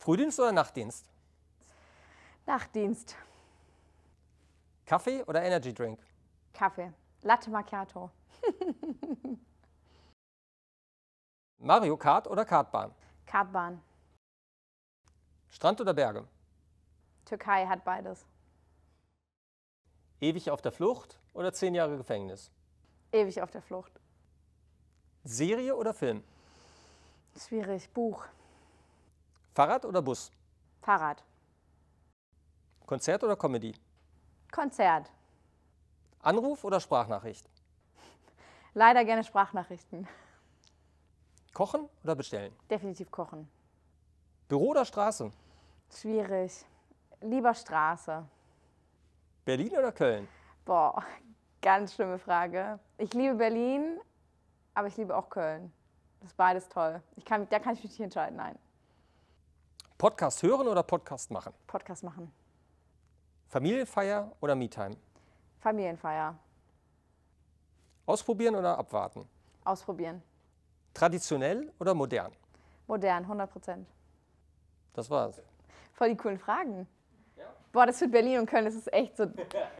Frühdienst oder Nachtdienst? Nachtdienst. Kaffee oder Energy Drink? Kaffee. Latte Macchiato. Mario Kart oder Kartbahn? Kartbahn. Strand oder Berge? Türkei hat beides. Ewig auf der Flucht oder zehn Jahre Gefängnis? Ewig auf der Flucht. Serie oder Film? Schwierig. Buch. Fahrrad oder Bus? Fahrrad. Konzert oder Comedy? Konzert. Anruf oder Sprachnachricht? Leider gerne Sprachnachrichten. Kochen oder bestellen? Definitiv kochen. Büro oder Straße? Schwierig. Lieber Straße. Berlin oder Köln? Boah, ganz schlimme Frage. Ich liebe Berlin, aber ich liebe auch Köln. Das ist beides toll. Ich kann, da kann ich mich nicht entscheiden, nein. Podcast hören oder Podcast machen? Podcast machen. Familienfeier oder MeTime? Familienfeier. Ausprobieren oder abwarten? Ausprobieren. Traditionell oder modern? Modern, 100 Prozent. Das war's. Voll die coolen Fragen. Ja. Boah, das für Berlin und Köln, das ist echt so